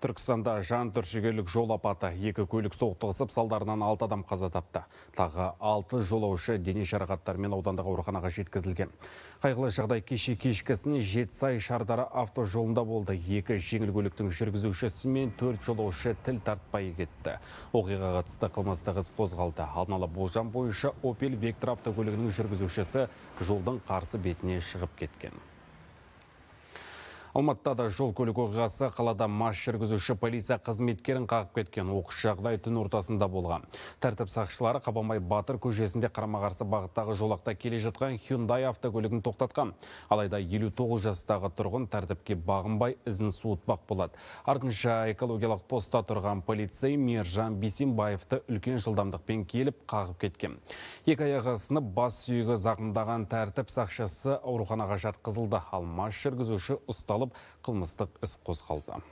Түркістанда жан түршігерлік жол апаты екі көлік соқтығысып салдарынан алты адам қаза тапты. Тағы алты жолаушы дене мен аудандағы ауруханаға жеткізілген. Қайғылы жағдай кеше кешкісін Жетсай шардары автожолында болды. Екі жеңіл көліктің жүргізушісі мен төрт жолаушы тіл тартпай кетті. Оқиғаға қатысты қылмыстық қозғалды. болжам бойынша Opel Vectra автокөлігінің жүргізушісі жолдың қарсы бетіне шығып кеткен. Алматыда да жол көлік оқиғасы қалада мас жүргізуші полиция қызметкерін қағып кеткен оқыс жағдай түн ортасында болған. Тәртіп сақшылары қабанбай Батыр көшесінде қарама-қарсы бағыттағы жолақта келе жатқан Hyundai автокөлігін тоқтатқан. Алайда тоғыз жастағы тұрғын тәртіпке бағынбай ізін суытпақ болады. Артынша экологиялық постта тұрған полицей Мержан Бисимбаевты үлкен жылдамдықпен келіп қағып кеткен. Екі аяғы сынып бас сүйегі зақымдаған тәртіп сақшысы ауруханаға жатқызылды. Ал мас жүргізуші ұсталып қылмыстық іс қозғалды